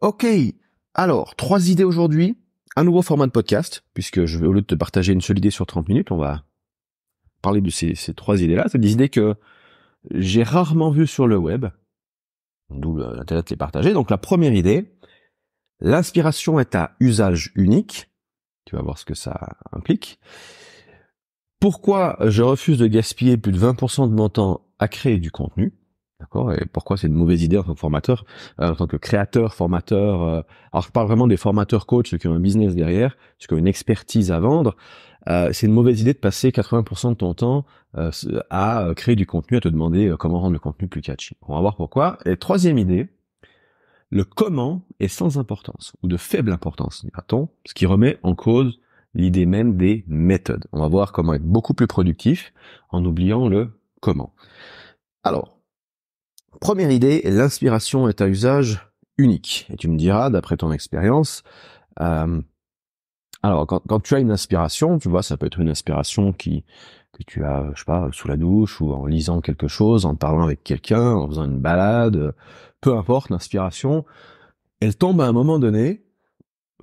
Ok, alors, trois idées aujourd'hui. Un nouveau format de podcast, puisque je vais, au lieu de te partager une seule idée sur 30 minutes, on va parler de ces, trois idées-là. C'est des idées que j'ai rarement vues sur le web, d'où l'intérêt de les partager. Donc la première idée, l'inspiration est à usage unique. Tu vas voir ce que ça implique. Pourquoi je refuse de gaspiller plus de 20% de mon temps à créer du contenu D'accord Et pourquoi c'est une mauvaise idée en tant que formateur, euh, en tant que créateur, formateur euh, Alors, je parle vraiment des formateurs coachs qui ont un business derrière, ceux qui ont une expertise à vendre. Euh, c'est une mauvaise idée de passer 80% de ton temps euh, à créer du contenu, à te demander comment rendre le contenu plus catchy. On va voir pourquoi. Et troisième idée, le comment est sans importance, ou de faible importance, dira on ce qui remet en cause l'idée même des méthodes. On va voir comment être beaucoup plus productif en oubliant le comment. Alors, Première idée, l'inspiration est à usage unique. Et tu me diras, d'après ton expérience, euh, alors quand, tu as une inspiration, tu vois, ça peut être une inspiration qui que tu as, je sais pas, sous la douche ou en lisant quelque chose, en parlant avec quelqu'un, en faisant une balade, peu importe, l'inspiration, elle tombe à un moment donné,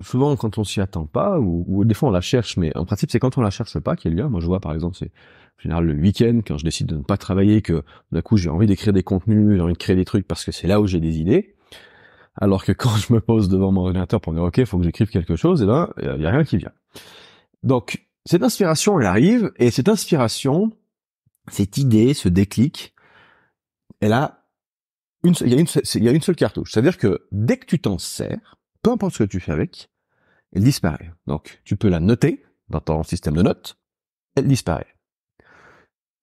souvent quand on s'y attend pas, ou, ou, des fois on la cherche, mais en principe c'est quand on la cherche pas qu'elle vient. Moi je vois par exemple, c'est en général le week-end, quand je décide de ne pas travailler, que d'un coup j'ai envie d'écrire des contenus, j'ai envie de créer des trucs parce que c'est là où j'ai des idées. Alors que quand je me pose devant mon ordinateur pour dire ok, il faut que j'écrive quelque chose, et eh là ben, il y a rien qui vient. Donc cette inspiration, elle arrive et cette inspiration, cette idée, ce déclic, elle a une, il y a une, il y a une seule cartouche. C'est-à-dire que dès que tu t'en sers, peu importe ce que tu fais avec, elle disparaît. Donc tu peux la noter dans ton système de notes, elle disparaît.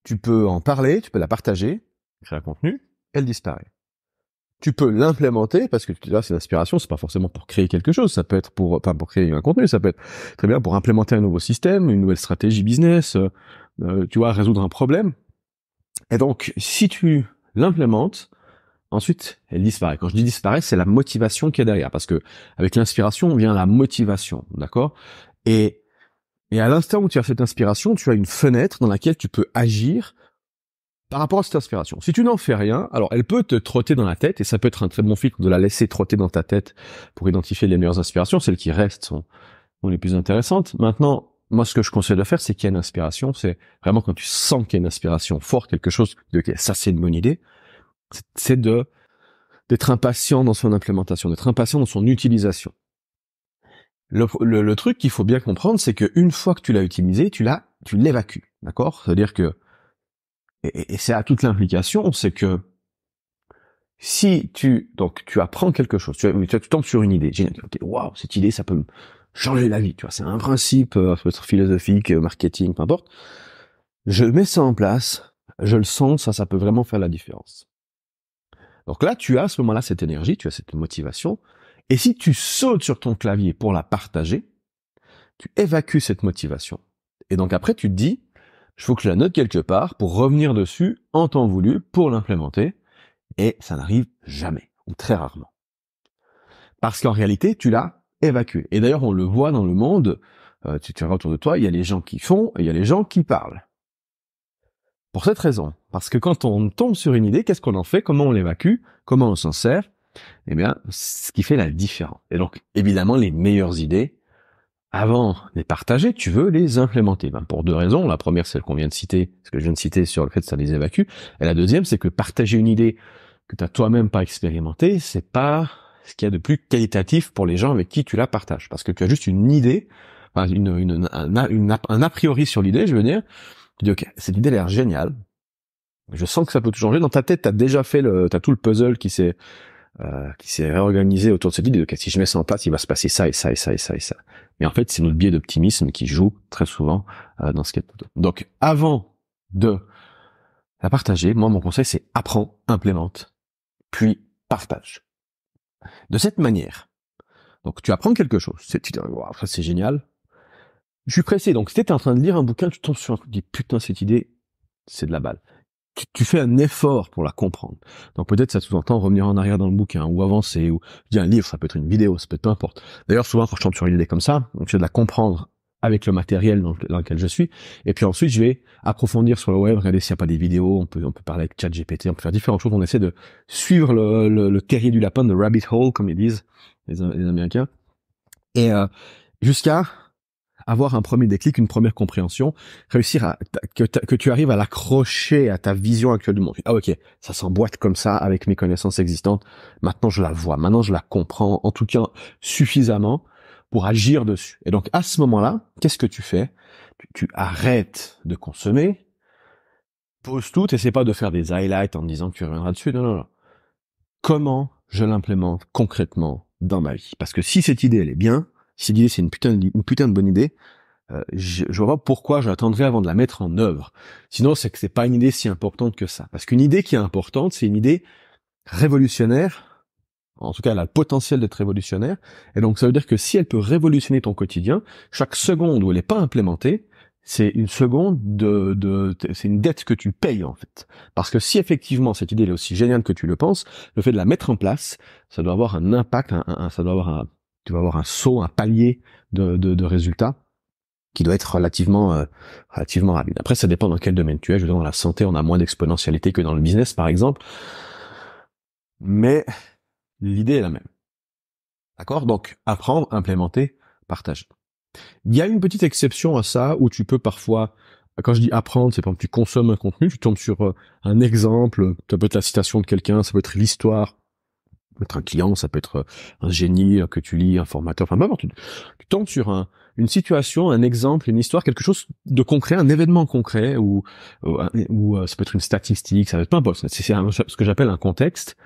Tu peux en parler, tu peux la partager, créer un contenu, elle disparaît. Tu peux l'implémenter parce que tu vois, ah, c'est l'inspiration, c'est pas forcément pour créer quelque chose, ça peut être pour enfin pour créer un contenu, ça peut être très bien pour implémenter un nouveau système, une nouvelle stratégie business, euh, euh, tu vois, résoudre un problème. Et donc si tu l'implémentes, ensuite elle disparaît. Quand je dis disparaît, c'est la motivation qui est derrière parce que avec l'inspiration vient la motivation, d'accord Et et à l'instant où tu as cette inspiration, tu as une fenêtre dans laquelle tu peux agir par rapport à cette inspiration. Si tu n'en fais rien, alors elle peut te trotter dans la tête, et ça peut être un très bon filtre de la laisser trotter dans ta tête pour identifier les meilleures inspirations, celles qui restent sont, les plus intéressantes. Maintenant, moi, ce que je conseille de faire, c'est qu'il y a une inspiration, c'est vraiment quand tu sens qu'il y a une inspiration forte, quelque chose de ça, c'est une bonne idée, c'est de d'être impatient dans son implémentation, d'être impatient dans son utilisation. Le, truc qu'il faut bien comprendre, c'est qu'une fois que tu l'as utilisé, tu l'as, tu l'évacues, d'accord C'est-à-dire que, et, c'est à toute l'implication, c'est que si tu donc tu apprends quelque chose, tu, tombes sur une idée, génial, waouh, cette idée ça peut changer la vie, tu vois, c'est un principe euh, être philosophique, euh, marketing, peu importe. Je mets ça en place, je le sens, ça ça peut vraiment faire la différence. Donc là, tu as à ce moment-là cette énergie, tu as cette motivation, et si tu sautes sur ton clavier pour la partager, tu évacues cette motivation. Et donc après, tu te dis, je faut que je la note quelque part pour revenir dessus en temps voulu pour l'implémenter. Et ça n'arrive jamais, ou très rarement. Parce qu'en réalité, tu l'as évacué. Et d'ailleurs, on le voit dans le monde, euh, tu, te autour de toi, il y a les gens qui font et il y a les gens qui parlent. Pour cette raison, parce que quand on tombe sur une idée, qu'est-ce qu'on en fait Comment on l'évacue Comment on s'en sert et eh bien, ce qui fait la différence. Et donc, évidemment, les meilleures idées, avant de les partager, tu veux les implémenter. Ben, pour deux raisons. La première, c'est celle qu'on vient de citer, ce que je viens de citer sur le fait que ça les évacue. Et la deuxième, c'est que partager une idée que tu as toi-même pas expérimentée, c'est pas ce qu'il y a de plus qualitatif pour les gens avec qui tu la partages. Parce que tu as juste une idée, un, a priori sur l'idée, je veux dire. Tu dis, OK, cette idée a l'air géniale. Je sens que ça peut tout changer. Dans ta tête, tu as déjà fait le, as tout le puzzle qui s'est, euh, qui s'est réorganisé autour de cette idée de que si je mets ça en place, il va se passer ça et ça et ça et ça et ça. Mais en fait, c'est notre biais d'optimisme qui joue très souvent euh, dans ce cas de Donc, avant de la partager, moi, mon conseil, c'est apprends, implémente, puis partage. De cette manière, donc tu apprends quelque chose, c'est, c'est génial. Je suis pressé, donc si étais en train de lire un bouquin, tu tombes sur un truc, tu dis, putain, cette idée, c'est de la balle tu, fais un effort pour la comprendre. Donc peut-être ça sous-entend revenir en arrière dans le bouquin ou avancer ou dire un livre, ça peut être une vidéo, ça peut être peu importe. D'ailleurs souvent quand je tombe sur une idée comme ça, donc je de la comprendre avec le matériel dans, lequel je suis et puis ensuite je vais approfondir sur le web, regarder s'il n'y a pas des vidéos, on peut on peut parler avec ChatGPT, on peut faire différentes choses, on essaie de suivre le, le, terrier du lapin, le rabbit hole comme ils disent les, Américains et euh, jusqu'à avoir un premier déclic, une première compréhension, réussir à que, tu arrives à l'accrocher à ta vision actuelle du monde. Ah ok, ça s'emboîte comme ça avec mes connaissances existantes. Maintenant je la vois, maintenant je la comprends, en tout cas suffisamment pour agir dessus. Et donc à ce moment-là, qu'est-ce que tu fais tu, arrêtes de consommer, pose tout, t'essaies pas de faire des highlights en disant que tu reviendras dessus. Non, non, non. Comment je l'implémente concrètement dans ma vie Parce que si cette idée elle est bien, si l'idée c'est une putain, de, bonne idée, euh, je, je, vois pas pourquoi j'attendrai avant de la mettre en œuvre. Sinon, c'est que c'est pas une idée si importante que ça. Parce qu'une idée qui est importante, c'est une idée révolutionnaire. En tout cas, elle a le potentiel d'être révolutionnaire. Et donc, ça veut dire que si elle peut révolutionner ton quotidien, chaque seconde où elle n'est pas implémentée, c'est une seconde de, c'est une dette que tu payes en fait. Parce que si effectivement cette idée est aussi géniale que tu le penses, le fait de la mettre en place, ça doit avoir un impact, un, ça doit avoir un, tu vas avoir un saut, un palier de, résultats qui doit être relativement euh, relativement rapide. Après, ça dépend dans quel domaine tu es. Je veux dire, dans la santé, on a moins d'exponentialité que dans le business, par exemple. Mais l'idée est la même. D'accord Donc, apprendre, implémenter, partager. Il y a une petite exception à ça où tu peux parfois, quand je dis apprendre, c'est par exemple, tu consommes un contenu, tu tombes sur euh, un exemple, ça peut être la citation de quelqu'un, ça peut être l'histoire, être un client, ça peut être un génie euh, que tu lis, un formateur, enfin peu Tu, tombes sur une situation, un exemple, une histoire, quelque chose de concret, un événement concret, ou, ou, euh, euh, ça peut être une statistique, ça peut être peu importe. C'est ce que j'appelle un contexte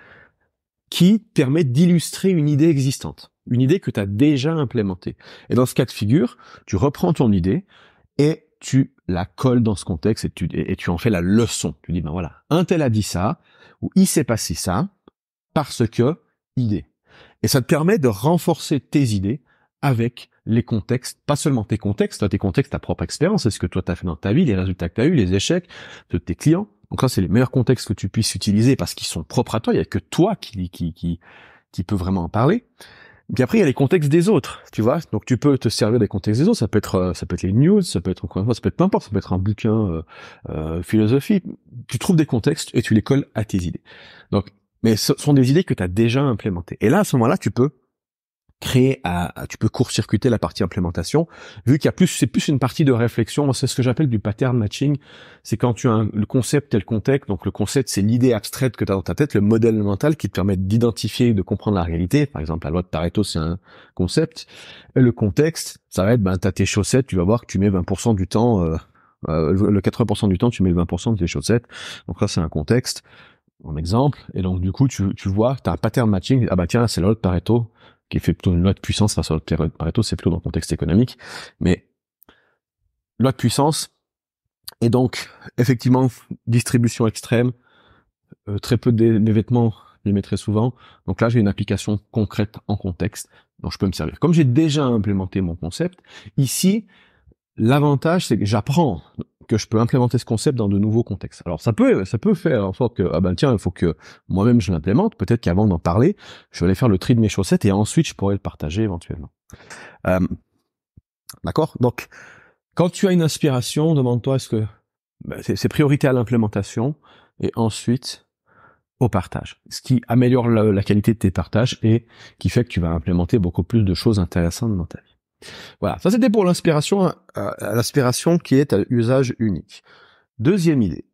qui permet d'illustrer une idée existante, une idée que tu as déjà implémentée. Et dans ce cas de figure, tu reprends ton idée et tu la colles dans ce contexte et tu, et tu en fais la leçon. Tu dis, ben voilà, un tel a dit ça, ou il s'est passé ça, parce que idée. Et ça te permet de renforcer tes idées avec les contextes, pas seulement tes contextes, toi, tes contextes, ta propre expérience, c'est ce que toi t'as fait dans ta vie, les résultats que t'as eu, les échecs de tes clients. Donc ça, c'est les meilleurs contextes que tu puisses utiliser parce qu'ils sont propres à toi. Il n'y a que toi qui, qui, qui, qui peut vraiment en parler. Puis après, il y a les contextes des autres, tu vois. Donc tu peux te servir des contextes des autres. Ça peut être, euh, ça peut être les news, ça peut être encore une fois, ça peut être peu importe, ça peut être un bouquin, euh, euh philosophie. Tu trouves des contextes et tu les colles à tes idées. Donc mais ce sont des idées que tu as déjà implémentées. Et là, à ce moment-là, tu peux créer à, tu peux court-circuiter la partie implémentation, vu qu'il y a plus, c'est plus une partie de réflexion, c'est ce que j'appelle du pattern matching, c'est quand tu as le concept et le contexte, donc le concept c'est l'idée abstraite que tu as dans ta tête, le modèle mental qui te permet d'identifier et de comprendre la réalité, par exemple la loi de Pareto c'est un concept, et le contexte ça va être, ben t'as tes chaussettes, tu vas voir que tu mets 20% du temps, euh, euh, le 80% du temps tu mets le 20% de tes chaussettes, donc là c'est un contexte, en exemple. Et donc, du coup, tu, tu vois, tu as un pattern matching. Ah bah tiens, c'est la de Pareto qui fait plutôt une loi de puissance face à la Pareto, c'est plutôt dans le contexte économique. Mais loi de puissance, et donc, effectivement, distribution extrême, euh, très peu des, vêtements, je les mets très souvent. Donc là, j'ai une application concrète en contexte dont je peux me servir. Comme j'ai déjà implémenté mon concept, ici, l'avantage, c'est que j'apprends que je peux implémenter ce concept dans de nouveaux contextes. Alors ça peut, ça peut faire en sorte que ah ben tiens, il faut que moi-même je l'implémente. Peut-être qu'avant d'en parler, je vais aller faire le tri de mes chaussettes et ensuite je pourrais le partager éventuellement. Euh, D'accord. Donc quand tu as une inspiration, demande-toi est-ce que ben, c'est priorité à l'implémentation et ensuite au partage, ce qui améliore la, la, qualité de tes partages et qui fait que tu vas implémenter beaucoup plus de choses intéressantes dans ta vie. Voilà, ça c'était pour l'inspiration, euh, euh, l'inspiration qui est à usage unique. Deuxième idée,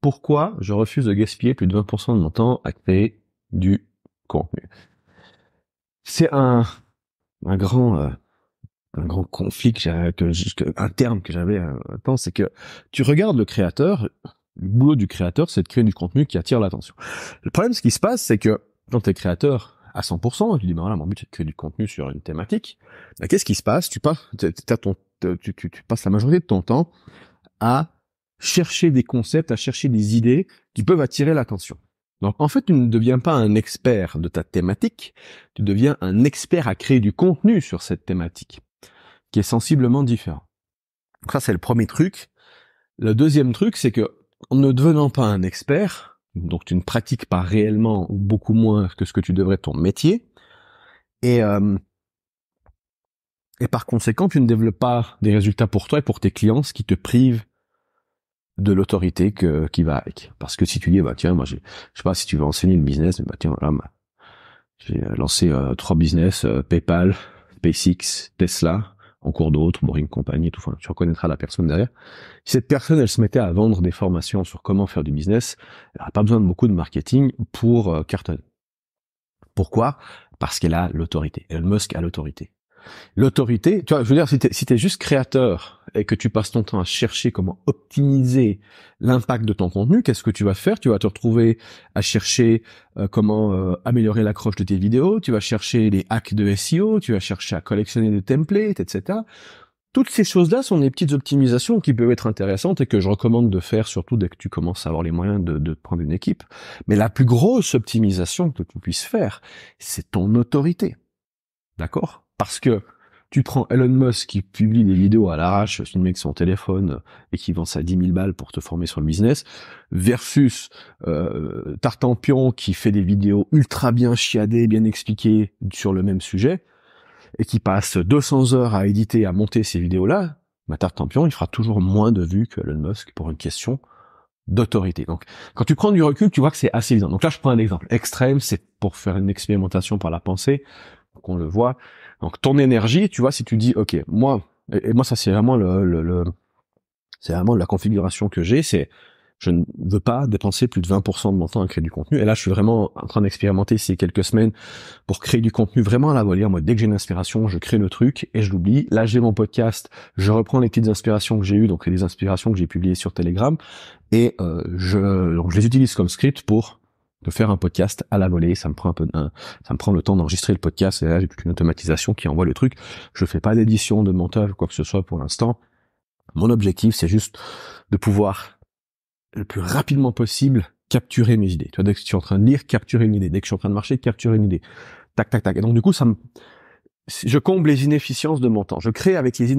pourquoi je refuse de gaspiller plus de 20% de mon temps à créer du contenu C'est un, un grand... Euh, un grand conflit que, que, terme que j'avais un temps, c'est que tu regardes le créateur, le boulot du créateur, c'est de créer du contenu qui attire l'attention. Le problème, ce qui se passe, c'est que quand tu es créateur, à 100%. Tu dis, ben voilà, mon but c'est de créer du contenu sur une thématique. Bah, qu'est-ce qui se passe tu passes, tu, tu passes la majorité de ton temps à chercher des concepts, à chercher des idées qui peuvent attirer l'attention. Donc en fait, tu ne deviens pas un expert de ta thématique, tu deviens un expert à créer du contenu sur cette thématique, qui est sensiblement différent. Ça, c'est le premier truc. Le deuxième truc, c'est que, en ne devenant pas un expert, donc tu ne pratiques pas réellement beaucoup moins que ce que tu devrais ton métier, et euh, et par conséquent, tu ne développes pas des résultats pour toi et pour tes clients, ce qui te prive de l'autorité que qui va avec. Parce que si tu dis bah tiens moi je sais pas si tu veux enseigner le business, mais bah tiens voilà j'ai euh, lancé euh, trois business PayPal, PaySix, Tesla en cours d'autres, Boring Company tout. tu reconnaîtras la personne derrière. Si cette personne, elle se mettait à vendre des formations sur comment faire du business, elle n'aurait pas besoin de beaucoup de marketing pour euh, carton. Pourquoi Parce qu'elle a l'autorité. Elon Musk a l'autorité l'autorité, tu vois, je veux dire, si t'es, si juste créateur et que tu passes ton temps à chercher comment optimiser l'impact de ton contenu, qu'est-ce que tu vas faire Tu vas te retrouver à chercher euh, comment euh, améliorer l'accroche de tes vidéos, tu vas chercher les hacks de SEO, tu vas chercher à collectionner des templates, etc. Toutes ces choses-là sont des petites optimisations qui peuvent être intéressantes et que je recommande de faire surtout dès que tu commences à avoir les moyens de prendre une équipe. Mais la plus grosse optimisation que tu puisses faire, c'est ton autorité. D'accord parce que tu prends Elon Musk qui publie des vidéos à l'arrache sur le son téléphone euh, et qui vend ça 10 000 balles pour te former sur le business, versus Tartempion euh, Tartampion qui fait des vidéos ultra bien chiadées, bien expliquées sur le même sujet, et qui passe 200 heures à éditer, à monter ces vidéos-là, Ma bah, Tartampion, il fera toujours moins de vues que Elon Musk pour une question d'autorité. Donc, quand tu prends du recul, tu vois que c'est assez évident. Donc là, je prends un exemple extrême, c'est pour faire une expérimentation par la pensée qu'on le voit. Donc ton énergie, tu vois, si tu dis, ok, moi, et, moi ça c'est vraiment le, c'est vraiment la configuration que j'ai, c'est je ne veux pas dépenser plus de 20% de mon temps à créer du contenu. Et là, je suis vraiment en train d'expérimenter ces quelques semaines pour créer du contenu vraiment à la volée. Moi, dès que j'ai une inspiration, je crée le truc et je l'oublie. Là, j'ai mon podcast, je reprends les petites inspirations que j'ai eues, donc les inspirations que j'ai publiées sur Telegram, et euh, je les utilise comme script pour de faire un podcast à la volée. Ça me prend un peu, ça me prend le temps d'enregistrer le podcast et là j'ai toute une automatisation qui envoie le truc. Je fais pas d'édition, de montage ou quoi que ce soit pour l'instant. Mon objectif, c'est juste de pouvoir le plus rapidement possible capturer mes idées. Tu dès que je suis en train de lire, capturer une idée. Dès que je suis en train de marcher, capturer une idée. Tac, tac, tac. Et donc, du coup, ça me, je comble les inefficiences de mon temps. Je crée avec les,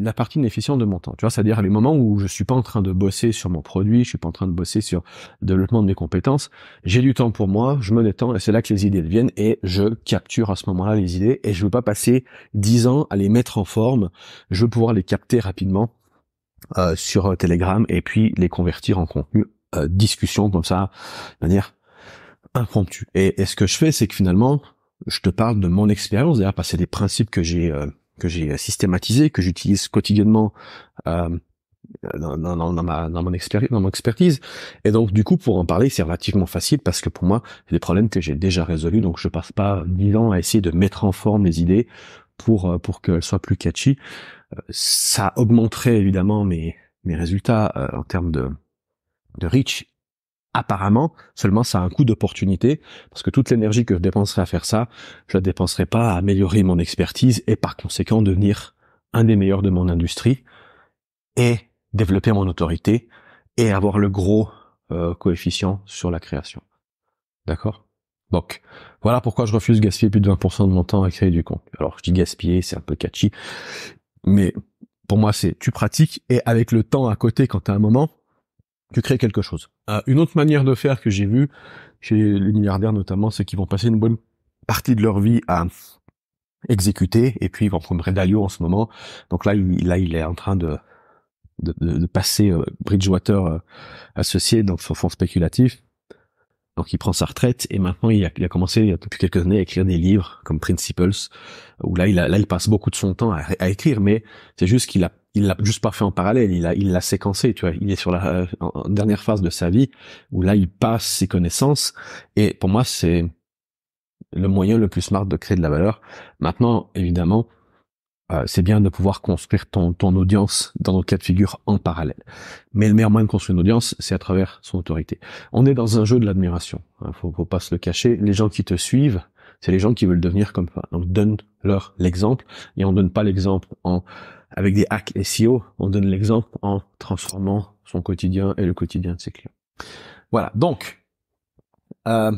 la partie inefficiente de mon temps. Tu vois, c'est-à-dire les moments où je suis pas en train de bosser sur mon produit, je suis pas en train de bosser sur le développement de mes compétences. J'ai du temps pour moi, je me détends et c'est là que les idées viennent et je capture à ce moment-là les idées et je veux pas passer dix ans à les mettre en forme. Je veux pouvoir les capter rapidement euh, sur euh, Telegram et puis les convertir en contenu euh, discussion comme ça, de manière impromptue. et ce que je fais, c'est que finalement, je te parle de mon expérience d'ailleurs parce que c'est des principes que j'ai euh, que j'ai euh, systématisés, que j'utilise quotidiennement euh, dans, dans, dans, dans, mon dans mon expertise. Et donc, du coup, pour en parler, c'est relativement facile parce que pour moi, c'est des problèmes que j'ai déjà résolus. Donc, je passe pas dix ans à essayer de mettre en forme les idées pour, pour qu'elles soient plus catchy. Ça augmenterait évidemment mes, mes résultats en termes de, de reach apparemment, seulement ça a un coût d'opportunité, parce que toute l'énergie que je dépenserai à faire ça, je la dépenserai pas à améliorer mon expertise et par conséquent devenir un des meilleurs de mon industrie et développer mon autorité et avoir le gros euh, coefficient sur la création. D'accord donc, voilà pourquoi je refuse gaspiller plus de 20% de mon temps à créer du contenu. Alors, je dis gaspiller, c'est un peu catchy, mais pour moi, c'est tu pratiques et avec le temps à côté, quand tu as un moment, tu crées quelque chose. Euh, une autre manière de faire que j'ai vu chez les milliardaires notamment, c'est qu'ils vont passer une bonne partie de leur vie à exécuter, et puis ils vont prendre Redalio en ce moment. Donc là, il, là, il est en train de, de, de passer euh, Bridgewater euh, associé dans son fonds spéculatif. Donc il prend sa retraite et maintenant il a, il a commencé il y a depuis quelques années à écrire des livres comme Principles où là il a, là il passe beaucoup de son temps à écrire mais c'est juste qu'il a il l'a juste pas fait en parallèle, il l'a il l'a séquencé, tu vois, il est sur la euh, dernière phase de sa vie où là il passe ses connaissances et pour moi c'est le moyen le plus smart de créer de la valeur. Maintenant, évidemment, euh, c'est bien de pouvoir construire ton, ton audience dans nos cas de figure en parallèle. Mais le meilleur moyen de construire une audience, c'est à travers son autorité. On est dans un jeu de l'admiration. Il hein, faut, faut pas se le cacher. Les gens qui te suivent, c'est les gens qui veulent devenir comme toi. Donc donne-leur l'exemple et on donne pas l'exemple en avec des hacks SEO, on donne l'exemple en transformant son quotidien et le quotidien de ses clients. Voilà, donc, euh,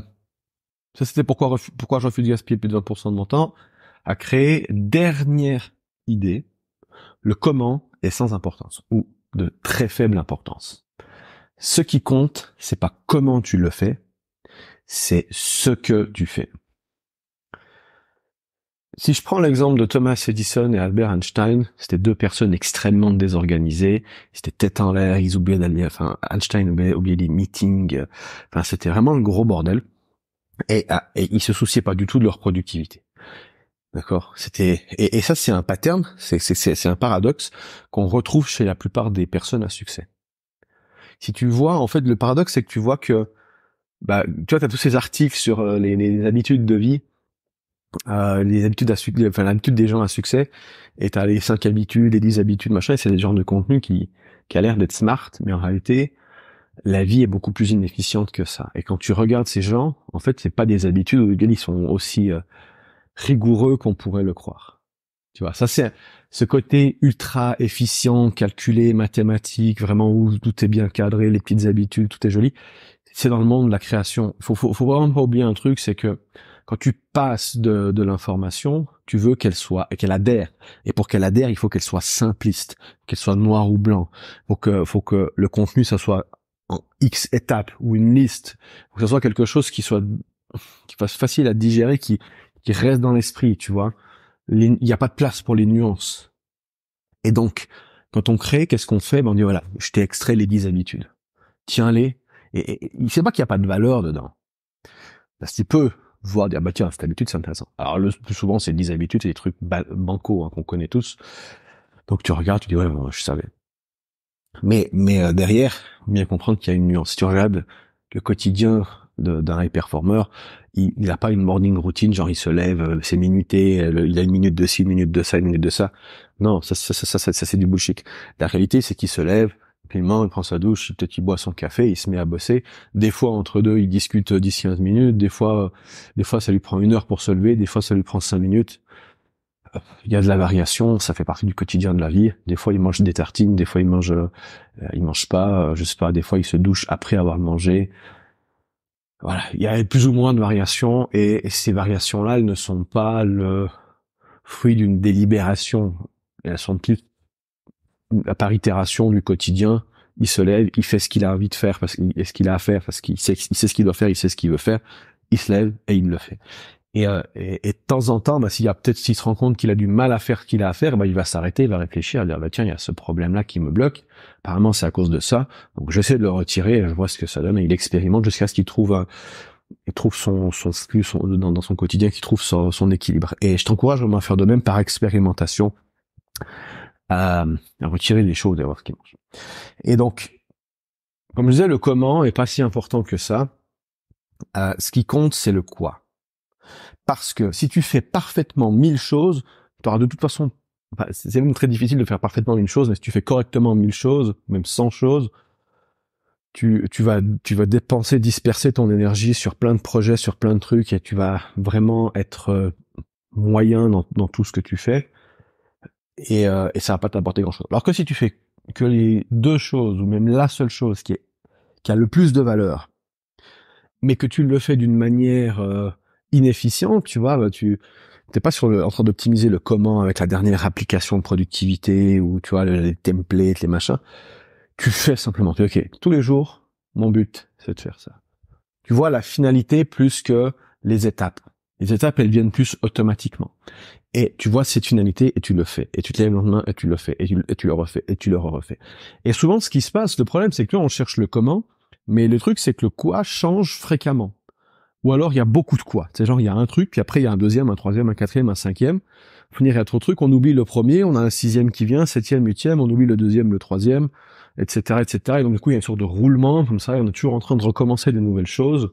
ça c'était pourquoi, pourquoi je refuse de gaspiller plus de 20% de mon temps, à créer dernière idée, le comment est sans importance, ou de très faible importance. Ce qui compte, c'est pas comment tu le fais, c'est ce que tu fais. Si je prends l'exemple de Thomas Edison et Albert Einstein, c'était deux personnes extrêmement désorganisées, c'était tête en l'air, ils oubliaient d'aller, enfin, Einstein oubliait, les meetings, euh, enfin, c'était vraiment le gros bordel. Et, ah, et ils se souciaient pas du tout de leur productivité. D'accord C'était et, ça c'est un pattern, c'est c'est un paradoxe qu'on retrouve chez la plupart des personnes à succès. Si tu vois en fait le paradoxe c'est que tu vois que bah tu vois tu as tous ces articles sur euh, les, les habitudes de vie euh, les habitudes à l'habitude des gens à succès, et t'as les cinq habitudes, les 10 habitudes, machin, c'est des genres de contenu qui, qui a l'air d'être smart, mais en réalité, la vie est beaucoup plus inefficiente que ça. Et quand tu regardes ces gens, en fait, c'est pas des habitudes ils sont aussi euh, rigoureux qu'on pourrait le croire. Tu vois, ça c'est ce côté ultra efficient, calculé, mathématique, vraiment où tout est bien cadré, les petites habitudes, tout est joli. C'est dans le monde de la création. Faut, faut, faut vraiment pas oublier un truc, c'est que quand tu passes de, l'information, tu veux qu'elle soit qu'elle adhère. Et pour qu'elle adhère, il faut qu'elle soit simpliste, qu'elle soit noire ou blanc. Faut faut que le contenu ça soit en X étapes ou une liste. Faut que ça soit quelque chose qui soit qui fasse facile à digérer, qui reste dans l'esprit, tu vois. Il n'y a pas de place pour les nuances. Et donc, quand on crée, qu'est-ce qu'on fait ben On dit voilà, je t'ai extrait les 10 habitudes. Tiens-les. Et, et, il sait pas qu'il n'y a pas de valeur dedans. Ben, c'est peu voir dire, ah bah tiens, cette habitude, c'est intéressant. Alors, le plus souvent, c'est des habitudes c'est des trucs bancaux hein, qu'on connaît tous. Donc, tu regardes, tu dis, ouais, je savais. Mais, mais euh, derrière, bien comprendre qu'il y a une nuance. Si tu regardes le quotidien d'un high performer, il a pas une morning routine, genre il se lève, euh, c'est minuté, il a une minute de ci, une minute de ça, une minute de ça. Non, ça, ça, ça, ça, ça c'est du bullshit. La réalité, c'est qu'il se lève, puis il mange, il prend sa douche, peut-être il boit son café, il se met à bosser. Des fois, entre deux, il discute 10-15 minutes. Des fois, des fois, ça lui prend une heure pour se lever. Des fois, ça lui prend cinq minutes. Il y a de la variation, ça fait partie du quotidien de la vie. Des fois, il mange des tartines, des fois, il mange, euh, il mange pas, euh, je sais pas. Des fois, il se douche après avoir mangé. Voilà, il y a plus ou moins de variations et, ces variations-là, elles ne sont pas le fruit d'une délibération. Elles sont plus par itération du quotidien, il se lève, il fait ce qu'il a envie de faire parce qu'il ce qu'il a à faire parce qu'il sait, ce qu'il doit faire, il sait ce qu'il veut faire, il se lève et il le fait. Et, euh, et, et de temps en temps, bah, s'il y a peut-être s'il se rend compte qu'il a du mal à faire ce qu'il a à faire, bah, il va s'arrêter, il va réfléchir, il va dire bah, tiens, il y a ce problème-là qui me bloque. Apparemment, c'est à cause de ça. Donc j'essaie de le retirer, je vois ce que ça donne et il expérimente jusqu'à ce qu'il trouve trouve son son, dans, son quotidien, qu'il trouve son, équilibre. Et je t'encourage vraiment à faire de même par expérimentation à, retirer les choses et voir ce qui marche. Et donc, comme je disais, le comment est pas si important que ça. Euh, ce qui compte, c'est le quoi. Parce que si tu fais parfaitement mille choses, tu auras de toute façon, c'est même très difficile de faire parfaitement une chose, mais si tu fais correctement mille choses, même cent choses, tu, vas, tu vas dépenser, disperser ton énergie sur plein de projets, sur plein de trucs, et tu vas vraiment être euh, moyen dans tout ce que tu fais et, euh, et ça va pas t'apporter grand chose. Alors que si tu fais que les deux choses ou même la seule chose qui est qui a le plus de valeur, mais que tu le fais d'une manière euh, inefficiente, tu vois, bah, tu t'es pas sur le, en train d'optimiser le comment avec la dernière application de productivité ou tu vois les templates, les machins. Tu fais simplement, tu ok, tous les jours, mon but c'est de faire ça. Tu vois la finalité plus que les étapes. Les étapes, elles viennent plus automatiquement. Et tu vois cette finalité et tu le fais. Et tu te lèves le lendemain et tu le fais. Et tu, le refais. Et tu le refais. Et souvent, ce qui se passe, le problème, c'est que là, on cherche le comment. Mais le truc, c'est que le quoi change fréquemment. Ou alors, il y a beaucoup de quoi. C'est genre, il y a un truc, puis après, il y a un deuxième, un troisième, un quatrième, un cinquième. Finir, il y a trop de trucs. On oublie le premier, on a un sixième qui vient, septième, huitième, on oublie le deuxième, le troisième, etc., etc. Et donc, du coup, il y a une sorte de roulement, comme ça, on est toujours en train de recommencer de nouvelles choses.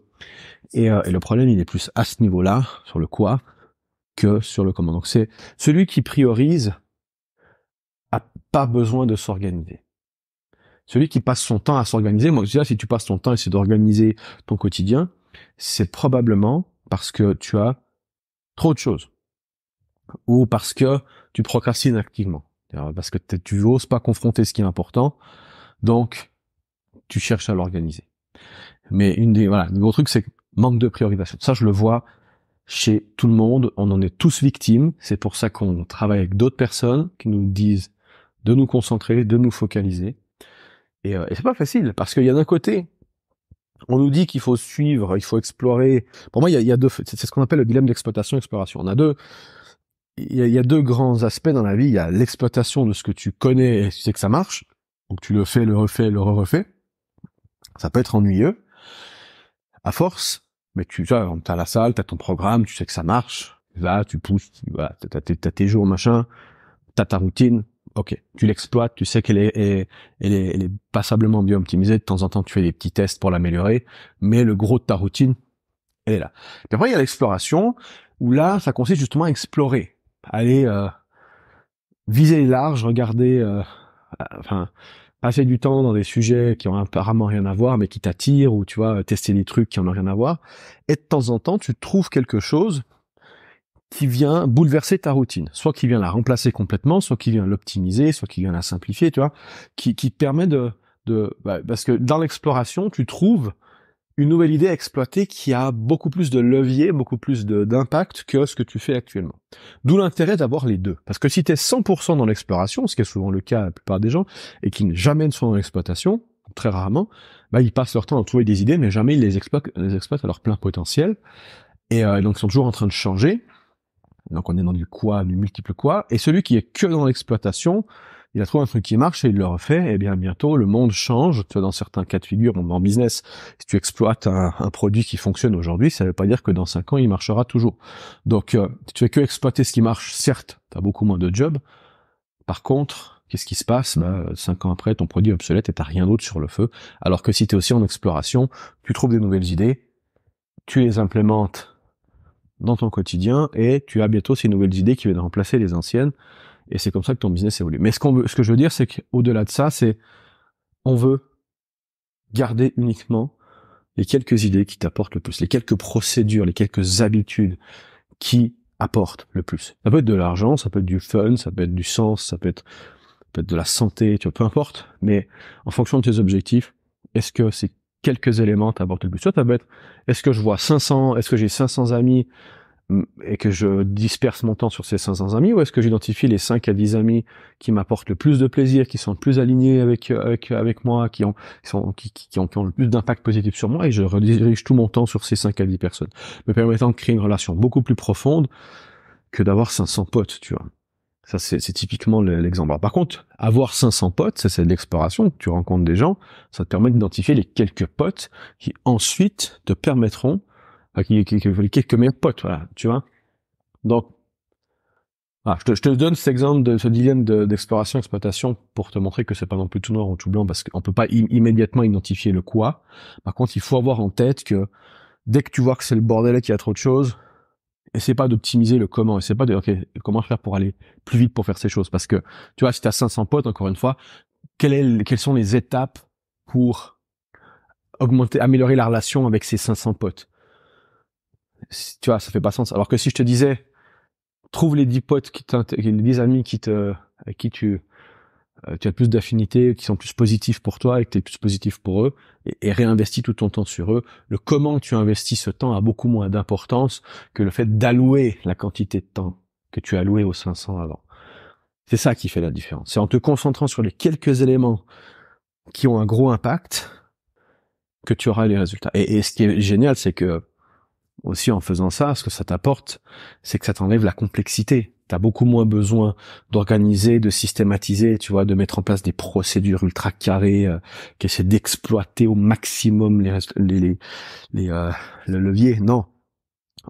Et, euh, et le problème, il est plus à ce niveau-là, sur le quoi, que sur le comment. Donc c'est celui qui priorise a pas besoin de s'organiser. Celui qui passe son temps à s'organiser, moi je dis là, ah, si tu passes ton temps à essayer d'organiser ton quotidien, c'est probablement parce que tu as trop de choses ou parce que tu procrastines activement, parce que tu n'oses pas confronter ce qui est important, donc tu cherches à l'organiser. Mais une des voilà, le gros truc c'est manque de priorisation. Ça je le vois chez tout le monde, on en est tous victimes, c'est pour ça qu'on travaille avec d'autres personnes qui nous disent de nous concentrer, de nous focaliser. Et, euh, et c'est pas facile, parce qu'il y a d'un côté, on nous dit qu'il faut suivre, il faut explorer. Pour moi, il y a, deux, c'est ce qu'on appelle le dilemme d'exploitation-exploration. On a deux, il y a, deux grands aspects dans la vie. Il y a l'exploitation de ce que tu connais et tu sais que ça marche, donc tu le fais, le refais, le re-refais. Ça peut être ennuyeux. À force, mais tu sais, as la salle, t'as ton programme, tu sais que ça marche. Là, tu pousses, tu, voilà, t'as, tes jours, machin, t'as ta routine. Ok, tu l'exploites, tu sais qu'elle est, est, passablement bien optimisée. De temps en temps, tu fais des petits tests pour l'améliorer, mais le gros de ta routine, elle est là. Puis après, il y a l'exploration, où là, ça consiste justement à explorer, aller euh, viser large, regarder, euh, euh enfin, passer du temps dans des sujets qui ont apparemment rien à voir, mais qui t'attirent, ou tu vois, tester des trucs qui n'ont ont rien à voir. Et de temps en temps, tu trouves quelque chose qui vient bouleverser ta routine, soit qui vient la remplacer complètement, soit qui vient l'optimiser, soit qui vient la simplifier, tu vois, qui, qui te permet de, de bah, parce que dans l'exploration, tu trouves une nouvelle idée à exploiter qui a beaucoup plus de levier, beaucoup plus d'impact que ce que tu fais actuellement. D'où l'intérêt d'avoir les deux. Parce que si tu es 100% dans l'exploration, ce qui est souvent le cas à la plupart des gens, et qui ne jamais ne sont dans l'exploitation, très rarement, bah, ils passent leur temps à trouver des idées, mais jamais ils les exploitent, les à leur plein potentiel. Et, et euh, donc ils sont toujours en train de changer. Donc on est dans du quoi, du multiple quoi. Et celui qui est que dans l'exploitation, il a trouvé un truc qui marche et il le refait, et eh bien bientôt le monde change. dans certains cas de figure, on en business, si tu exploites un, produit qui fonctionne aujourd'hui, ça ne veut pas dire que dans cinq ans il marchera toujours. Donc euh, tu fais que exploiter ce qui marche, certes, tu as beaucoup moins de jobs. Par contre, qu'est-ce qui se passe Ben, Cinq ans après, ton produit obsolète et t'as rien d'autre sur le feu. Alors que si tu es aussi en exploration, tu trouves des nouvelles idées, tu les implémentes dans ton quotidien et tu as bientôt ces nouvelles idées qui viennent remplacer les anciennes et c'est comme ça que ton business évolue. Mais ce qu'on veut, ce que je veux dire, c'est qu'au-delà de ça, c'est on veut garder uniquement les quelques idées qui t'apportent le plus, les quelques procédures, les quelques habitudes qui apportent le plus. Ça peut être de l'argent, ça peut être du fun, ça peut être du sens, ça peut être, être de la santé, tu vois, peu importe. Mais en fonction de tes objectifs, est-ce que ces quelques éléments t'apportent le plus? Soit ça peut être, est-ce que je vois 500, est-ce que j'ai 500 amis, et que je disperse mon temps sur ces 500 amis ou est-ce que j'identifie les 5 à 10 amis qui m'apportent le plus de plaisir, qui sont le plus alignés avec euh, avec moi, qui ont qui ont, le plus d'impact positif sur moi et je redirige tout mon temps sur ces 5 à 10 personnes, me permettant de créer une relation beaucoup plus profonde que d'avoir 500 potes, tu vois. Ça c'est typiquement l'exemple. Par contre, avoir 500 potes, c'est de l'exploration, tu rencontres des gens, ça te permet d'identifier les quelques potes qui ensuite te permettront qui, qui, quelques meilleurs potes, voilà, tu vois. Donc, je, te, donne cet exemple de ce dilemme d'exploration, exploitation pour te montrer que c'est pas non plus tout noir ou tout blanc parce qu'on peut pas immédiatement identifier le quoi. Par contre, il faut avoir en tête que dès que tu vois que c'est le bordel et qu'il y a trop de choses, essaie pas d'optimiser le comment, essaie pas de, ok, comment faire pour aller plus vite pour faire ces choses. Parce que, tu vois, si t'as 500 potes, encore une fois, quelles sont les étapes pour augmenter, améliorer la relation avec ces 500 potes? tu vois, ça fait pas sens. Alors que si je te disais, trouve les 10 potes qui les 10 amis qui te, avec qui tu, euh, tu as plus d'affinités, qui sont plus positifs pour toi et que tu es plus positif pour eux, et, réinvestis tout ton temps sur eux. Le comment tu investis ce temps a beaucoup moins d'importance que le fait d'allouer la quantité de temps que tu as alloué aux 500 avant. C'est ça qui fait la différence. C'est en te concentrant sur les quelques éléments qui ont un gros impact que tu auras les résultats. et ce qui est génial, c'est que aussi en faisant ça, ce que ça t'apporte, c'est que ça t'enlève la complexité. Tu as beaucoup moins besoin d'organiser, de systématiser, tu vois, de mettre en place des procédures ultra carrées euh, qui essaient d'exploiter au maximum les les les, euh, le levier. Non,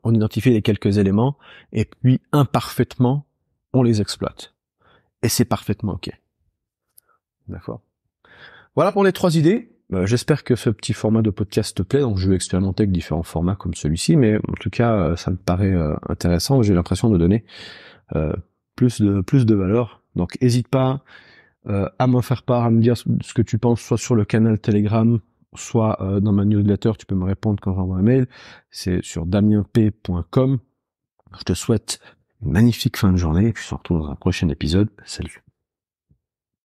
on identifie les quelques éléments et puis imparfaitement on les exploite. Et c'est parfaitement ok. D'accord. Voilà pour les trois idées. Euh, j'espère que ce petit format de podcast te plaît. Donc, je vais expérimenter avec différents formats comme celui-ci, mais en tout cas, euh, ça me paraît euh, intéressant. J'ai l'impression de donner plus de plus de valeur. Donc, n'hésite pas à me faire part, à me dire ce que tu penses, soit sur le canal Telegram, soit dans ma newsletter. Tu peux me répondre quand j'envoie un mail. C'est sur damienp.com. Je te souhaite une magnifique fin de journée et puis on se retrouve dans un prochain épisode. Salut.